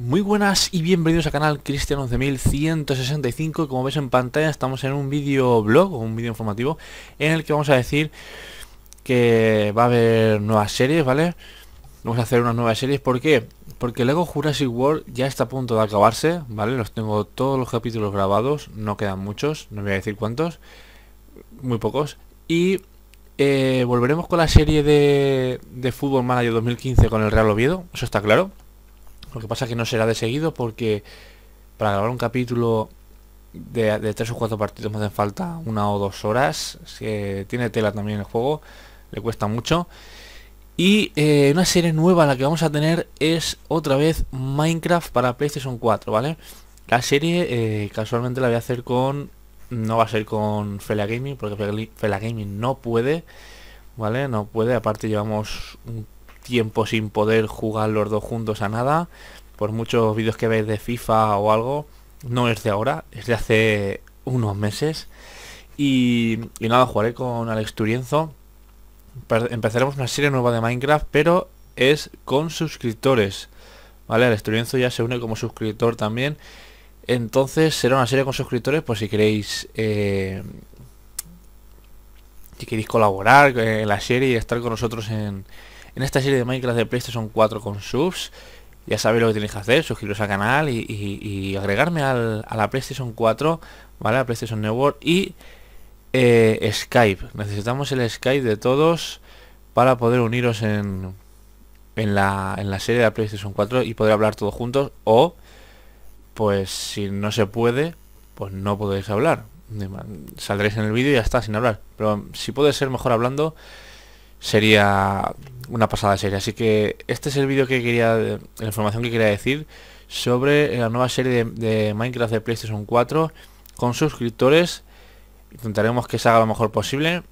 Muy buenas y bienvenidos al canal Cristian 11165 Como ves en pantalla estamos en un vídeo blog, un vídeo informativo En el que vamos a decir que va a haber nuevas series, ¿vale? Vamos a hacer unas nuevas series, ¿por qué? Porque luego Jurassic World ya está a punto de acabarse, ¿vale? Los tengo todos los capítulos grabados, no quedan muchos, no voy a decir cuántos Muy pocos Y eh, volveremos con la serie de, de Fútbol Manager 2015 con el Real Oviedo, eso está claro lo que pasa es que no será de seguido porque para grabar un capítulo de, tres o cuatro partidos me hacen falta una o dos horas. se tiene tela también el juego, le cuesta mucho. Y eh, una serie nueva la que vamos a tener es otra vez Minecraft para PlayStation 4, ¿vale? La serie eh, casualmente la voy a hacer con... No va a ser con Fela Gaming, porque Fela Gaming no puede, ¿vale? No puede, aparte llevamos tiempo sin poder jugar los dos juntos a nada. Por muchos vídeos que veis de FIFA o algo, no es de ahora, es de hace unos meses. Y, nada, jugaré con Alex Turienzo. Empezaremos una serie nueva de Minecraft, pero es con suscriptores. ¿Vale? Alex Turienzo ya se une como suscriptor también. Entonces será una serie con suscriptores por si queréis... Eh, si queréis colaborar eh, en la serie y estar con nosotros en, en esta serie de Minecraft de PlayStation 4 con subs. Ya sabéis lo que tenéis que hacer, suscribiros al canal y, agregarme a la PlayStation 4, ¿vale? A PlayStation Network y eh, Skype. Necesitamos el Skype de todos para poder uniros en, la, en la serie de la PlayStation 4 y poder hablar todos juntos. O, pues si no se puede, pues no podéis hablar. Saldréis en el vídeo y ya está, sin hablar. Pero si puede ser mejor hablando, sería una pasada serie. Así que este es el vídeo que quería, la información que quería decir sobre la nueva serie de, Minecraft de PlayStation 4 con suscriptores. Intentaremos que se haga lo mejor posible.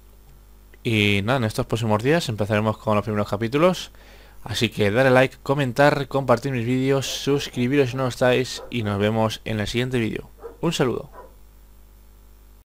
Y nada, en estos próximos días empezaremos con los primeros capítulos. Así que darle like, comentar, compartir mis vídeos, suscribiros si no estáis y nos vemos en el siguiente vídeo. Un saludo.